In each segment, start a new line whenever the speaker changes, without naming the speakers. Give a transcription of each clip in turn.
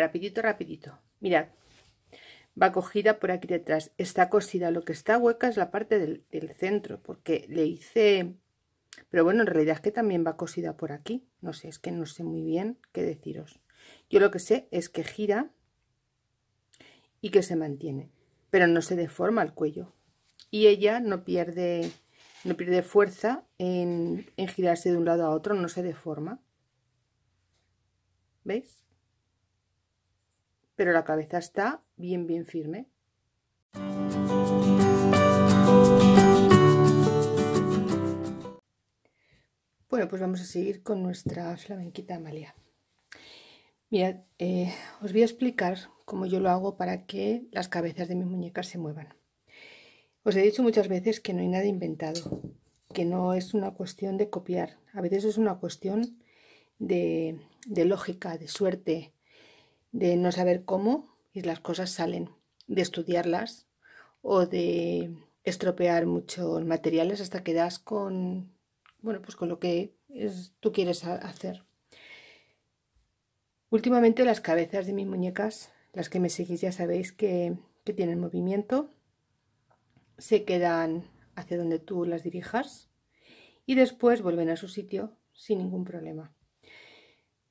rapidito, rapidito. Mirad, va cogida por aquí detrás. Está cosida, lo que está hueca es la parte del, centro, porque le hice... Pero bueno, en realidad es que también va cosida por aquí. No sé, es que no sé muy bien qué deciros. Yo lo que sé es que gira y que se mantiene, pero no se deforma el cuello. Y ella no pierde, no pierde fuerza en, en girarse de un lado a otro, no se deforma. ¿Veis? pero la cabeza está bien bien firme bueno pues vamos a seguir con nuestra flamenquita Amalia mirad eh, os voy a explicar cómo yo lo hago para que las cabezas de mis muñecas se muevan os he dicho muchas veces que no hay nada inventado que no es una cuestión de copiar a veces es una cuestión de, de lógica, de suerte, de no saber cómo y las cosas salen, de estudiarlas o de estropear muchos materiales hasta que das con, bueno, pues con lo que tú quieres hacer. Últimamente las cabezas de mis muñecas, las que me seguís ya sabéis que, que tienen movimiento, se quedan hacia donde tú las dirijas y después vuelven a su sitio sin ningún problema.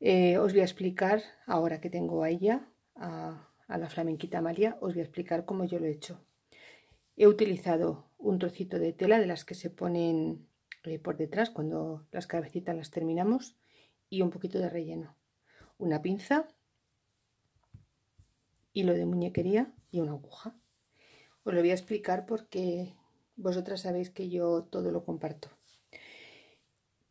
Eh, os voy a explicar, ahora que tengo a ella, a, a la flamenquita María, os voy a explicar cómo yo lo he hecho. He utilizado un trocito de tela de las que se ponen eh, por detrás cuando las cabecitas las terminamos y un poquito de relleno. Una pinza, hilo de muñequería y una aguja. Os lo voy a explicar porque vosotras sabéis que yo todo lo comparto.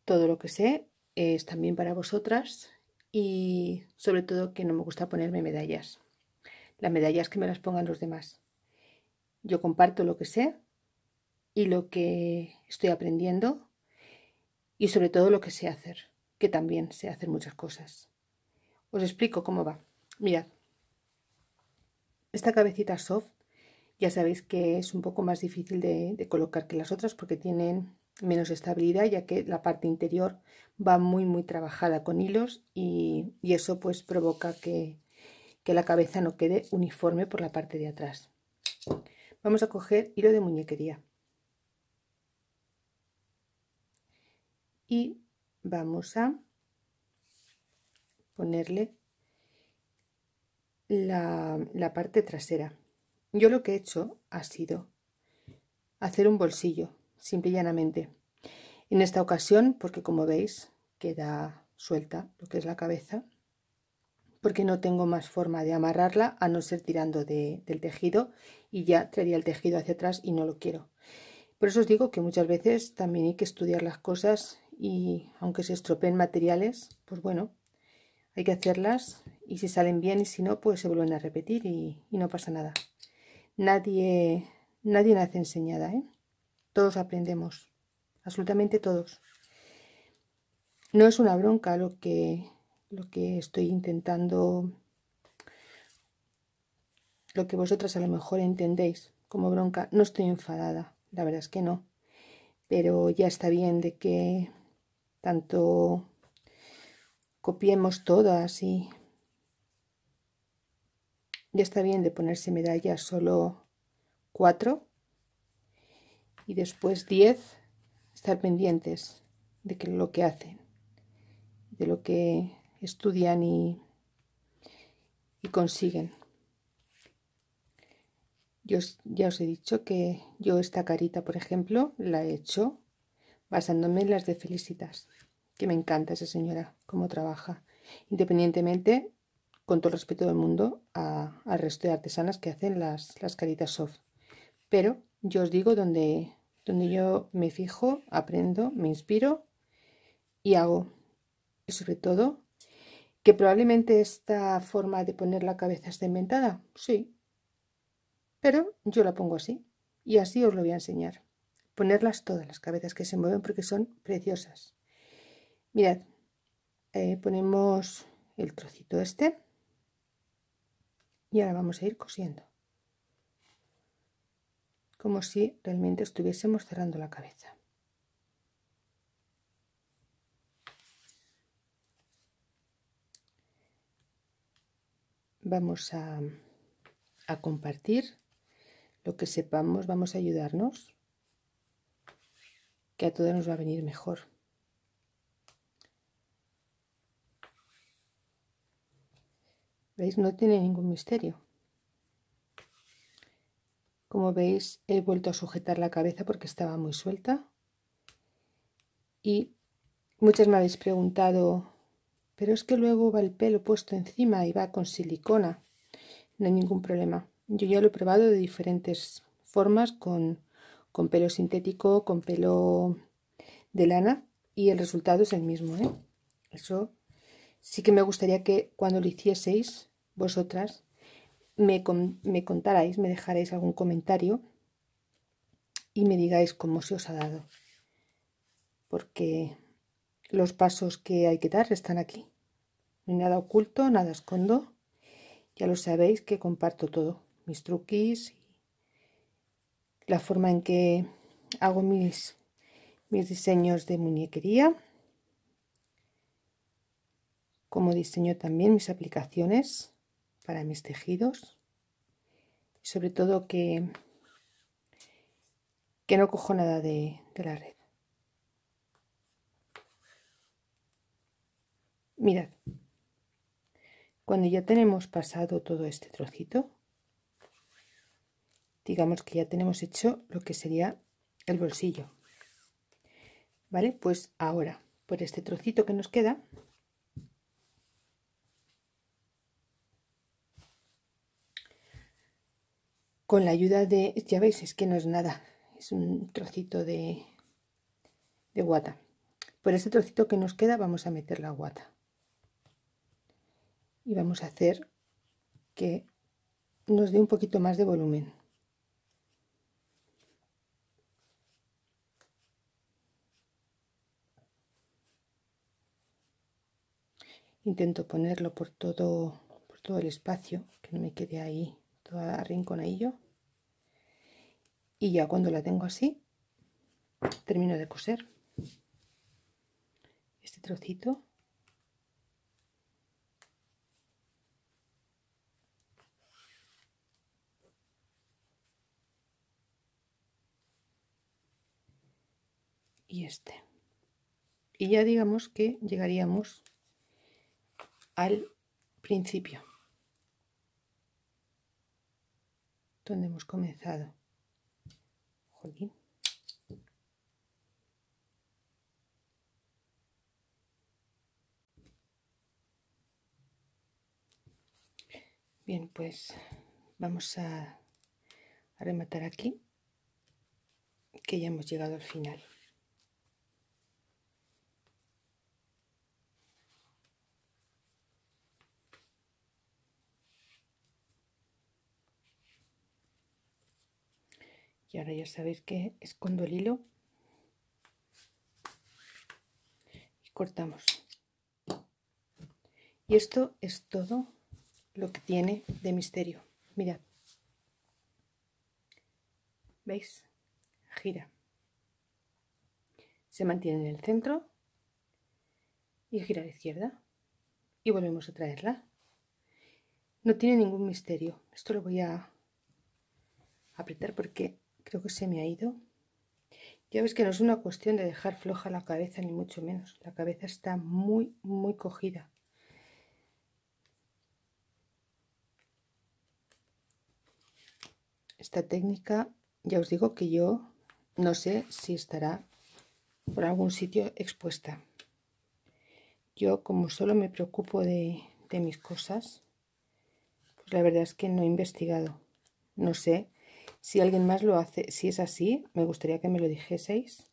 Todo lo que sé es también para vosotras y sobre todo que no me gusta ponerme medallas. Las medallas que me las pongan los demás. Yo comparto lo que sé y lo que estoy aprendiendo y sobre todo lo que sé hacer, que también sé hacer muchas cosas. Os explico cómo va. Mirad, esta cabecita soft ya sabéis que es un poco más difícil de, colocar que las otras porque tienen menos estabilidad ya que la parte interior va muy muy trabajada con hilos y, eso pues provoca que, la cabeza no quede uniforme por la parte de atrás vamos a coger hilo de muñequería y vamos a ponerle la parte trasera yo lo que he hecho ha sido hacer un bolsillo simple y llanamente. En esta ocasión, porque como veis, queda suelta lo que es la cabeza, porque no tengo más forma de amarrarla a no ser tirando del tejido y ya traería el tejido hacia atrás y no lo quiero. Por eso os digo que muchas veces también hay que estudiar las cosas y aunque se estropeen materiales, pues bueno, hay que hacerlas y si salen bien y si no, pues se vuelven a repetir y, no pasa nada. Nadie, nadie nace enseñada, ¿eh? Todos aprendemos, absolutamente todos. No es una bronca lo que, lo que estoy intentando, lo que vosotras a lo mejor entendéis como bronca. No estoy enfadada, la verdad es que no. Pero ya está bien de que tanto copiemos todas y ya está bien de ponerse medallas solo cuatro y después 10 estar pendientes de lo que hacen, de lo que estudian y, y consiguen. Yo ya os he dicho que yo esta carita, por ejemplo, la he hecho basándome en las de Felicitas, que me encanta esa señora, cómo trabaja, independientemente, con todo el respeto del mundo, al resto de artesanas que hacen las, las caritas soft. Pero yo os digo donde donde yo me fijo, aprendo, me inspiro y hago. Y sobre todo, que probablemente esta forma de poner la cabeza está inventada, sí, pero yo la pongo así y así os lo voy a enseñar. Ponerlas todas las cabezas que se mueven porque son preciosas. Mirad, eh, ponemos el trocito este y ahora vamos a ir cosiendo como si realmente estuviésemos cerrando la cabeza. Vamos a, compartir lo que sepamos, vamos a ayudarnos, que a todos nos va a venir mejor. ¿Veis? No tiene ningún misterio. Como veis, he vuelto a sujetar la cabeza porque estaba muy suelta. Y muchas me habéis preguntado, pero es que luego va el pelo puesto encima y va con silicona. No hay ningún problema. Yo ya lo he probado de diferentes formas, con, pelo sintético, con pelo de lana, y el resultado es el mismo. ¿eh? Eso sí que me gustaría que cuando lo hicieseis, vosotras, me, con, me dejaréis me algún comentario y me digáis cómo se os ha dado. Porque los pasos que hay que dar están aquí. No hay nada oculto, nada escondo. Ya lo sabéis que comparto todo, mis truquis, la forma en que hago mis, mis diseños de muñequería, como diseño también mis aplicaciones para mis tejidos. Sobre todo que, que no cojo nada de, de la red. Mirad, cuando ya tenemos pasado todo este trocito, digamos que ya tenemos hecho lo que sería el bolsillo. ¿Vale? Pues ahora, por este trocito que nos queda, con la ayuda de, ya veis, es que no es nada, es un trocito de, guata. Por ese trocito que nos queda vamos a meter la guata. Y vamos a hacer que nos dé un poquito más de volumen. Intento ponerlo por todo, por todo el espacio, que no me quede ahí rincón ahí yo y ya cuando la tengo así termino de coser este trocito y este y ya digamos que llegaríamos al principio donde hemos comenzado. Bien, pues vamos a rematar aquí, que ya hemos llegado al final. y ahora ya sabéis que escondo el hilo y cortamos y esto es todo lo que tiene de misterio mirad veis gira se mantiene en el centro y gira a la izquierda y volvemos a traerla no tiene ningún misterio esto lo voy a apretar porque Creo que se me ha ido. Ya ves que no es una cuestión de dejar floja la cabeza, ni mucho menos. La cabeza está muy, muy cogida. Esta técnica, ya os digo que yo no sé si estará por algún sitio expuesta. Yo como solo me preocupo de, mis cosas, pues la verdad es que no he investigado. No sé si alguien más lo hace, si es así, me gustaría que me lo dijeseis.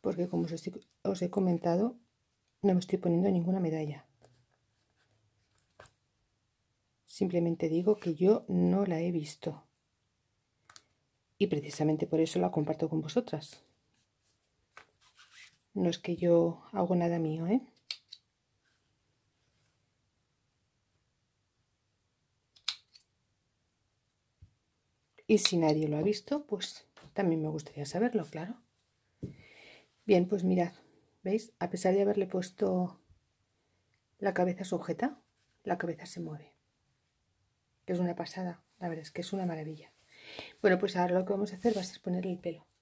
Porque como os, he comentado, no me estoy poniendo ninguna medalla. Simplemente digo que yo no la he visto. Y precisamente por eso la comparto con vosotras. No es que yo hago nada mío, ¿eh? y si nadie lo ha visto, pues también me gustaría saberlo, claro. Bien, pues mirad, ¿veis? A pesar de haberle puesto la cabeza sujeta, la cabeza se mueve. Es una pasada, la verdad es que es una maravilla. Bueno, pues ahora lo que vamos a hacer va a ser ponerle el pelo.